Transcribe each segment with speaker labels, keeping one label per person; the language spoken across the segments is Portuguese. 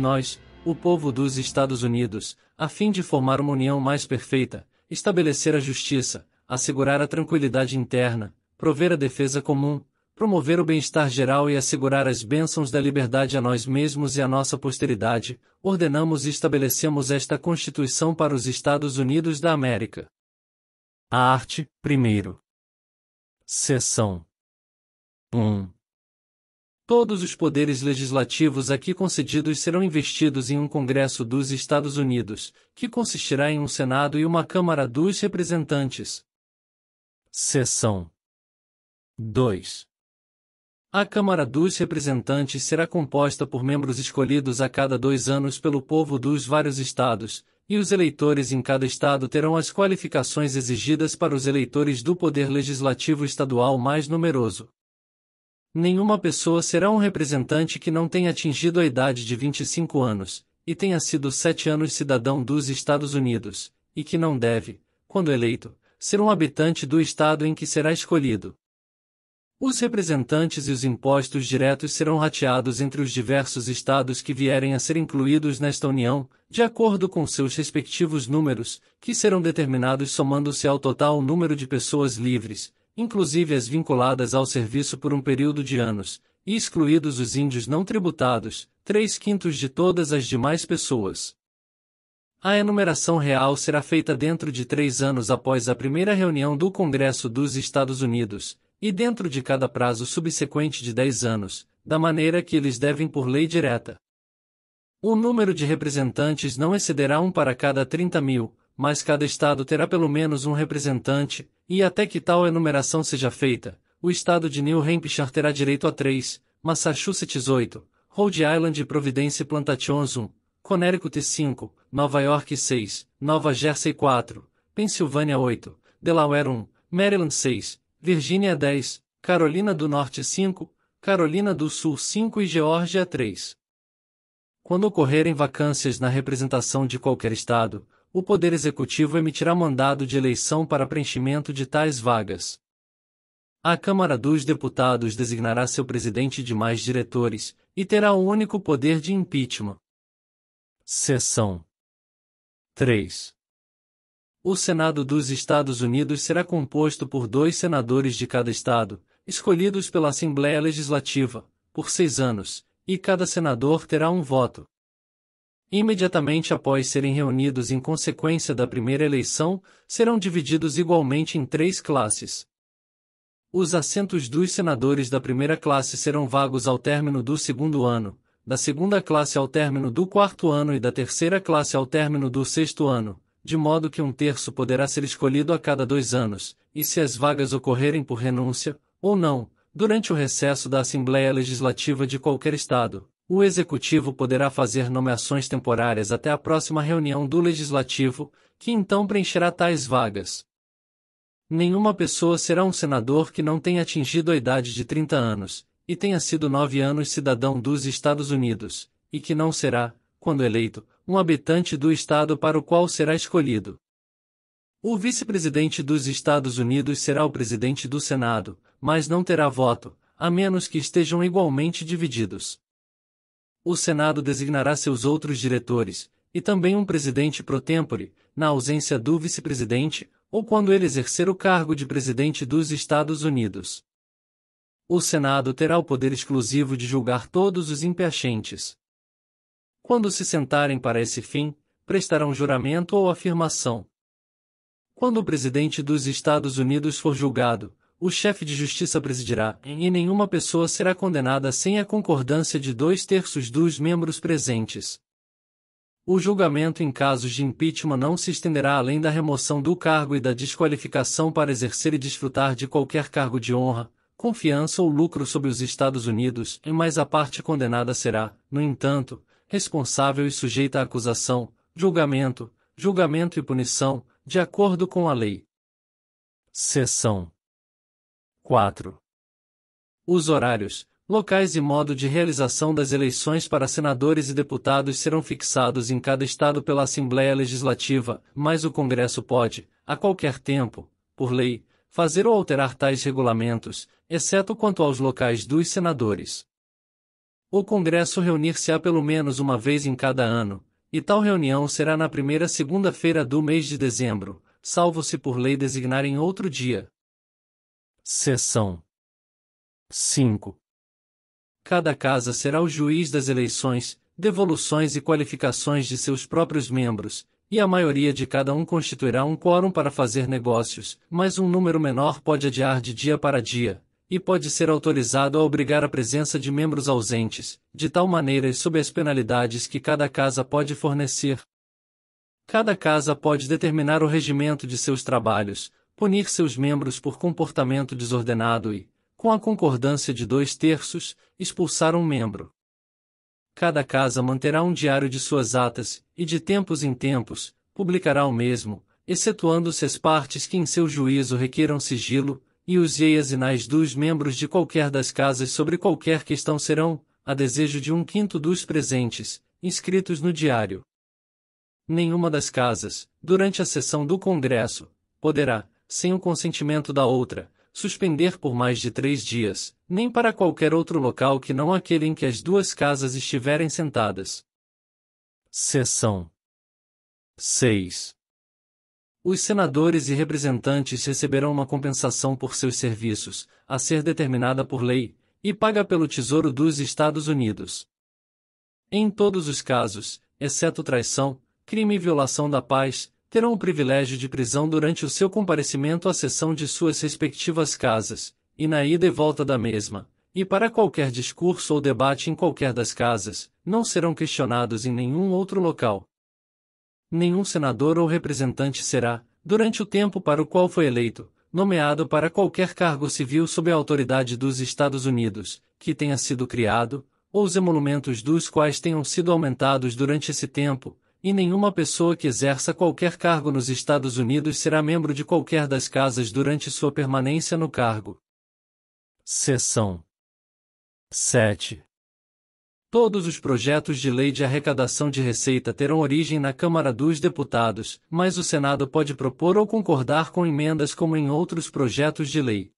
Speaker 1: nós, o povo dos Estados Unidos, a fim de formar uma união mais perfeita, estabelecer a justiça, assegurar a tranquilidade interna, prover a defesa comum, promover o bem-estar geral e assegurar as bênçãos da liberdade a nós mesmos e à nossa posteridade, ordenamos e estabelecemos esta Constituição para os Estados Unidos da América.
Speaker 2: A arte, primeiro. Seção 1. Um. Todos os
Speaker 1: poderes legislativos aqui concedidos serão investidos em um Congresso dos Estados Unidos, que consistirá em um Senado e uma Câmara dos Representantes.
Speaker 2: Seção 2.
Speaker 1: A Câmara dos Representantes será composta por membros escolhidos a cada dois anos pelo povo dos vários estados, e os eleitores em cada estado terão as qualificações exigidas para os eleitores do Poder Legislativo Estadual mais numeroso. Nenhuma pessoa será um representante que não tenha atingido a idade de 25 anos, e tenha sido sete anos cidadão dos Estados Unidos, e que não deve, quando eleito, ser um habitante do estado em que será escolhido. Os representantes e os impostos diretos serão rateados entre os diversos estados que vierem a ser incluídos nesta União, de acordo com seus respectivos números, que serão determinados somando-se ao total número de pessoas livres, inclusive as vinculadas ao serviço por um período de anos, e excluídos os índios não tributados, três quintos de todas as demais pessoas. A enumeração real será feita dentro de três anos após a primeira reunião do Congresso dos Estados Unidos, e dentro de cada prazo subsequente de dez anos, da maneira que eles devem por lei direta. O número de representantes não excederá um para cada 30 mil, mas cada estado terá pelo menos um representante, e até que tal enumeração seja feita, o estado de New Hampshire terá direito a 3, Massachusetts 8, Rhode Island e Providence Plantations 1, Connecticut 5, Nova York 6, Nova Jersey 4, Pensilvânia 8, Delaware 1, Maryland 6, Virgínia 10, Carolina do Norte 5, Carolina do Sul 5 e Geórgia 3. Quando ocorrerem vacâncias na representação de qualquer estado, o Poder Executivo emitirá mandado de eleição para preenchimento de tais vagas. A Câmara dos Deputados designará seu presidente de mais diretores, e terá o único poder de impeachment. Seção 3. O Senado dos Estados Unidos será composto por dois senadores de cada estado, escolhidos pela Assembleia Legislativa, por seis anos, e cada senador terá um voto imediatamente após serem reunidos em consequência da primeira eleição, serão divididos igualmente em três classes. Os assentos dos senadores da primeira classe serão vagos ao término do segundo ano, da segunda classe ao término do quarto ano e da terceira classe ao término do sexto ano, de modo que um terço poderá ser escolhido a cada dois anos, e se as vagas ocorrerem por renúncia, ou não, durante o recesso da Assembleia Legislativa de qualquer Estado, o Executivo poderá fazer nomeações temporárias até a próxima reunião do Legislativo, que então preencherá tais vagas. Nenhuma pessoa será um senador que não tenha atingido a idade de 30 anos, e tenha sido nove anos cidadão dos Estados Unidos, e que não será, quando eleito, um habitante do Estado para o qual será escolhido. O vice-presidente dos Estados Unidos será o presidente do Senado, mas não terá voto, a menos que estejam igualmente divididos o Senado designará seus outros diretores, e também um presidente pro tempore, na ausência do vice-presidente, ou quando ele exercer o cargo de presidente dos Estados Unidos. O Senado terá o poder exclusivo de julgar todos os impeachmentes. Quando se sentarem para esse fim, prestarão juramento ou afirmação. Quando o presidente dos Estados Unidos for julgado, o chefe de justiça presidirá, e nenhuma pessoa será condenada sem a concordância de dois terços dos membros presentes. O julgamento em casos de impeachment não se estenderá além da remoção do cargo e da desqualificação para exercer e desfrutar de qualquer cargo de honra, confiança ou lucro sobre os Estados Unidos, e mais a parte condenada será, no entanto, responsável e sujeita à acusação, julgamento, julgamento e punição, de acordo com a lei.
Speaker 2: Seção
Speaker 1: 4. Os horários, locais e modo de realização das eleições para senadores e deputados serão fixados em cada estado pela Assembleia Legislativa, mas o Congresso pode, a qualquer tempo, por lei, fazer ou alterar tais regulamentos, exceto quanto aos locais dos senadores. O Congresso reunir-se-á pelo menos uma vez em cada ano, e tal reunião será na primeira segunda-feira do mês de dezembro, salvo se por lei designarem outro dia.
Speaker 2: Seção 5.
Speaker 1: Cada casa será o juiz das eleições, devoluções e qualificações de seus próprios membros, e a maioria de cada um constituirá um quórum para fazer negócios, mas um número menor pode adiar de dia para dia, e pode ser autorizado a obrigar a presença de membros ausentes, de tal maneira e sob as penalidades que cada casa pode fornecer. Cada casa pode determinar o regimento de seus trabalhos, punir seus membros por comportamento desordenado e, com a concordância de dois terços, expulsar um membro. Cada casa manterá um diário de suas atas, e de tempos em tempos, publicará o mesmo, excetuando-se as partes que em seu juízo requeram sigilo, e os iesinais dos membros de qualquer das casas sobre qualquer questão serão, a desejo de um quinto dos presentes, inscritos no diário. Nenhuma das casas, durante a sessão do Congresso, poderá, sem o consentimento da outra, suspender por mais de três dias, nem para qualquer outro local que não aquele em que as duas casas estiverem sentadas.
Speaker 2: Seção 6.
Speaker 1: Os senadores e representantes receberão uma compensação por seus serviços, a ser determinada por lei, e paga pelo Tesouro dos Estados Unidos. Em todos os casos, exceto traição, crime e violação da paz, terão o privilégio de prisão durante o seu comparecimento à sessão de suas respectivas casas, e na ida e volta da mesma, e para qualquer discurso ou debate em qualquer das casas, não serão questionados em nenhum outro local. Nenhum senador ou representante será, durante o tempo para o qual foi eleito, nomeado para qualquer cargo civil sob a autoridade dos Estados Unidos, que tenha sido criado, ou os emolumentos dos quais tenham sido aumentados durante esse tempo, e nenhuma pessoa que exerça qualquer cargo nos Estados Unidos será membro de qualquer das casas durante sua permanência no cargo.
Speaker 2: Seção
Speaker 1: 7. Todos os projetos de lei de arrecadação de receita terão origem na Câmara dos Deputados, mas o Senado pode propor ou concordar com emendas como em outros projetos de lei.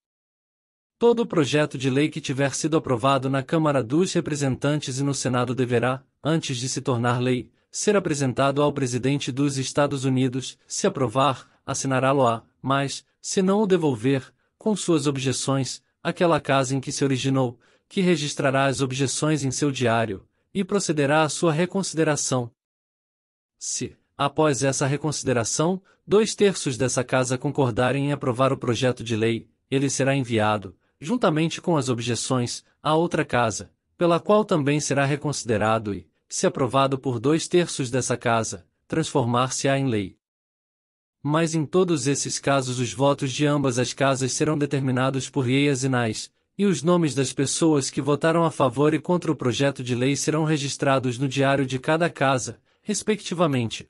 Speaker 1: Todo projeto de lei que tiver sido aprovado na Câmara dos Representantes e no Senado deverá, antes de se tornar lei, ser apresentado ao presidente dos Estados Unidos, se aprovar, assinará-lo-á, mas, se não o devolver, com suas objeções, aquela casa em que se originou, que registrará as objeções em seu diário, e procederá à sua reconsideração. Se, após essa reconsideração, dois terços dessa casa concordarem em aprovar o projeto de lei, ele será enviado, juntamente com as objeções, à outra casa, pela qual também será reconsiderado e, se aprovado por dois terços dessa Casa, transformar-se-á em lei. Mas em todos esses casos os votos de ambas as casas serão determinados por e nais, e os nomes das pessoas que votaram a favor e contra o projeto de lei serão registrados no diário de cada casa, respectivamente.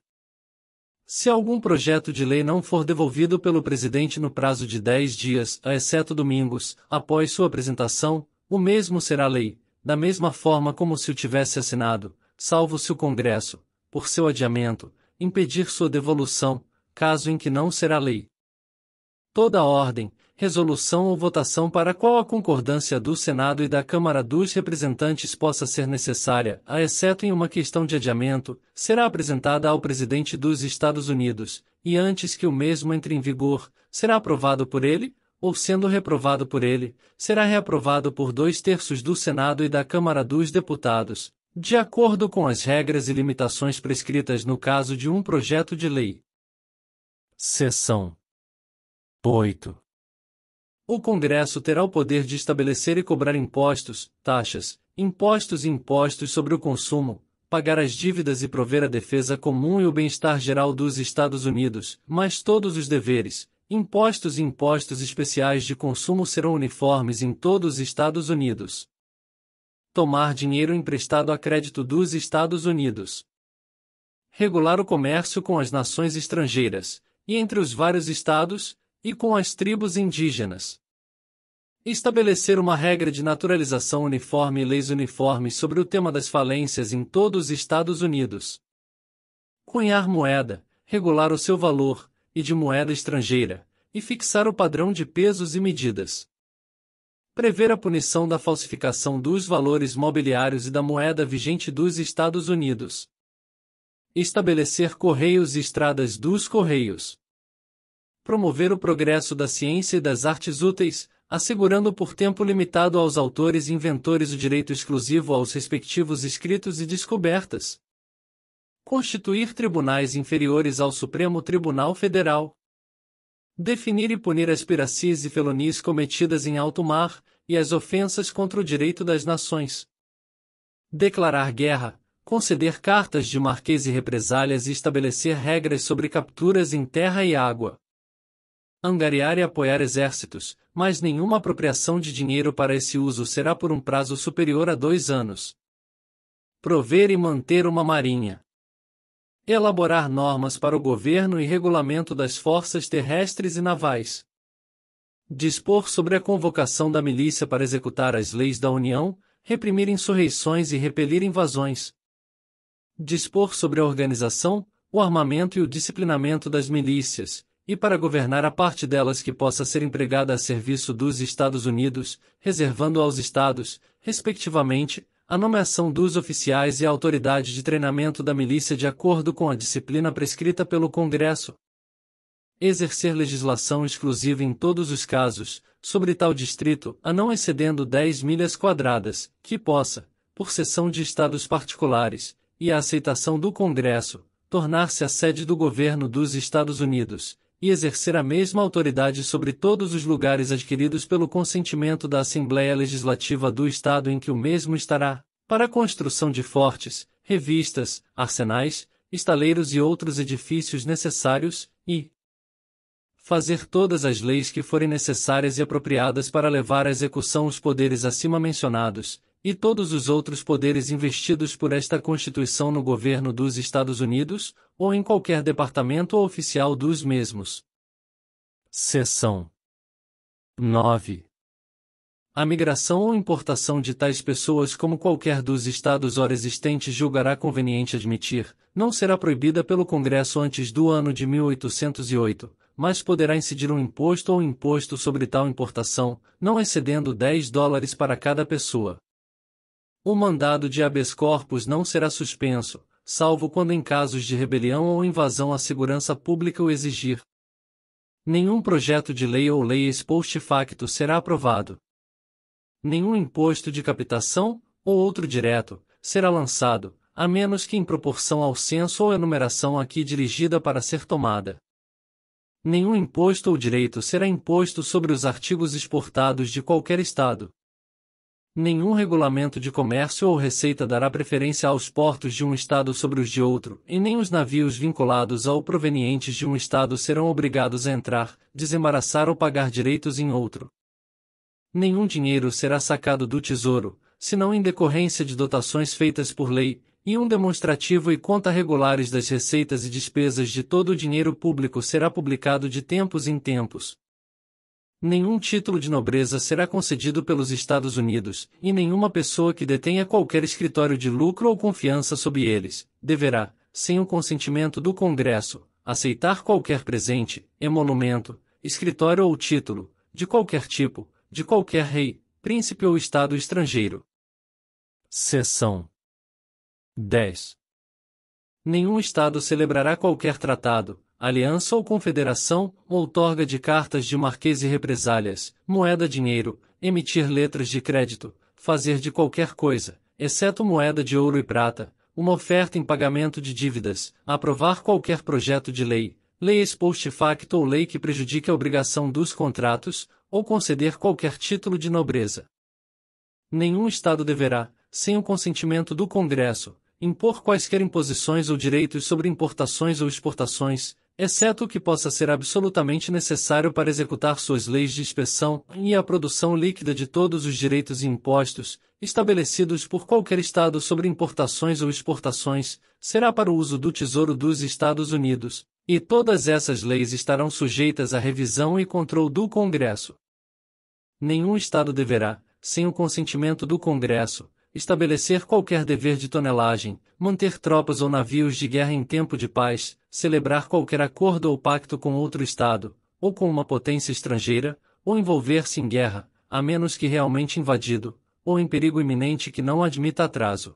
Speaker 1: Se algum projeto de lei não for devolvido pelo presidente no prazo de dez dias, a exceto domingos, após sua apresentação, o mesmo será lei, da mesma forma como se o tivesse assinado, salvo se o Congresso, por seu adiamento, impedir sua devolução, caso em que não será lei. Toda ordem, resolução ou votação para a qual a concordância do Senado e da Câmara dos Representantes possa ser necessária, a exceto em uma questão de adiamento, será apresentada ao Presidente dos Estados Unidos, e antes que o mesmo entre em vigor, será aprovado por ele, ou sendo reprovado por ele, será reaprovado por dois terços do Senado e da Câmara dos Deputados, de acordo com as regras e limitações prescritas no caso
Speaker 2: de um projeto de lei. Seção 8.
Speaker 1: O Congresso terá o poder de estabelecer e cobrar impostos, taxas, impostos e impostos sobre o consumo, pagar as dívidas e prover a defesa comum e o bem-estar geral dos Estados Unidos, mas todos os deveres, impostos e impostos especiais de consumo serão uniformes em todos os Estados Unidos. Tomar dinheiro emprestado a crédito dos Estados Unidos. Regular o comércio com as nações estrangeiras, e entre os vários estados, e com as tribos indígenas. Estabelecer uma regra de naturalização uniforme e leis uniformes sobre o tema das falências em todos os Estados Unidos. Cunhar moeda, regular o seu valor, e de moeda estrangeira, e fixar o padrão de pesos e medidas prever a punição da falsificação dos valores mobiliários e da moeda vigente dos Estados Unidos. Estabelecer correios e estradas dos correios. Promover o progresso da ciência e das artes úteis, assegurando por tempo limitado aos autores e inventores o direito exclusivo aos respectivos escritos e descobertas. Constituir tribunais inferiores ao Supremo Tribunal Federal, definir e punir as piracias e felonias cometidas em alto mar, e as ofensas contra o direito das nações. Declarar guerra, conceder cartas de marquês e represálias e estabelecer regras sobre capturas em terra e água. Angariar e apoiar exércitos, mas nenhuma apropriação de dinheiro para esse uso será por um prazo superior a dois anos. Prover e manter uma marinha elaborar normas para o governo e regulamento das forças terrestres e navais, dispor sobre a convocação da milícia para executar as leis da União, reprimir insurreições e repelir invasões, dispor sobre a organização, o armamento e o disciplinamento das milícias, e para governar a parte delas que possa ser empregada a serviço dos Estados Unidos, reservando aos Estados, respectivamente, a nomeação dos oficiais e a autoridade de treinamento da milícia de acordo com a disciplina prescrita pelo Congresso. Exercer legislação exclusiva em todos os casos, sobre tal distrito, a não excedendo 10 milhas quadradas, que possa, por cessão de estados particulares, e a aceitação do Congresso, tornar-se a sede do governo dos Estados Unidos, e exercer a mesma autoridade sobre todos os lugares adquiridos pelo consentimento da Assembleia Legislativa do Estado em que o mesmo estará, para a construção de fortes, revistas, arsenais, estaleiros e outros edifícios necessários, e fazer todas as leis que forem necessárias e apropriadas para levar à execução os poderes acima mencionados, e todos os outros poderes investidos por esta Constituição no governo dos Estados Unidos, ou em qualquer departamento ou oficial dos mesmos.
Speaker 2: Seção
Speaker 1: 9. A migração ou importação de tais pessoas como qualquer dos estados ora existentes julgará conveniente admitir, não será proibida pelo Congresso antes do ano de 1808, mas poderá incidir um imposto ou imposto sobre tal importação, não excedendo 10 dólares para cada pessoa. O mandado de habeas corpus não será suspenso, salvo quando em casos de rebelião ou invasão à segurança pública o exigir. Nenhum projeto de lei ou lei ex post facto será aprovado. Nenhum imposto de captação, ou outro direto, será lançado, a menos que em proporção ao censo ou enumeração aqui dirigida para ser tomada. Nenhum imposto ou direito será imposto sobre os artigos exportados de qualquer Estado. Nenhum regulamento de comércio ou receita dará preferência aos portos de um Estado sobre os de outro, e nem os navios vinculados ao provenientes de um Estado serão obrigados a entrar, desembaraçar ou pagar direitos em outro. Nenhum dinheiro será sacado do Tesouro, senão em decorrência de dotações feitas por lei, e um demonstrativo e conta regulares das receitas e despesas de todo o dinheiro público será publicado de tempos em tempos, Nenhum título de nobreza será concedido pelos Estados Unidos, e nenhuma pessoa que detenha qualquer escritório de lucro ou confiança sobre eles, deverá, sem o consentimento do Congresso, aceitar qualquer presente, emolumento, escritório ou título, de qualquer tipo, de qualquer rei, príncipe ou estado estrangeiro.
Speaker 2: Seção
Speaker 1: 10. Nenhum estado celebrará qualquer tratado, aliança ou confederação, outorga de cartas de marquês e represálias, moeda dinheiro, emitir letras de crédito, fazer de qualquer coisa, exceto moeda de ouro e prata, uma oferta em pagamento de dívidas, aprovar qualquer projeto de lei, lei ex post facto ou lei que prejudique a obrigação dos contratos, ou conceder qualquer título de nobreza. Nenhum Estado deverá, sem o consentimento do Congresso, impor quaisquer imposições ou direitos sobre importações ou exportações, exceto o que possa ser absolutamente necessário para executar suas leis de inspeção e a produção líquida de todos os direitos e impostos, estabelecidos por qualquer Estado sobre importações ou exportações, será para o uso do Tesouro dos Estados Unidos, e todas essas leis estarão sujeitas à revisão e controle do Congresso. Nenhum Estado deverá, sem o consentimento do Congresso, estabelecer qualquer dever de tonelagem, manter tropas ou navios de guerra em tempo de paz, celebrar qualquer acordo ou pacto com outro Estado, ou com uma potência estrangeira, ou envolver-se em guerra, a menos que realmente invadido, ou em perigo iminente que não
Speaker 2: admita atraso.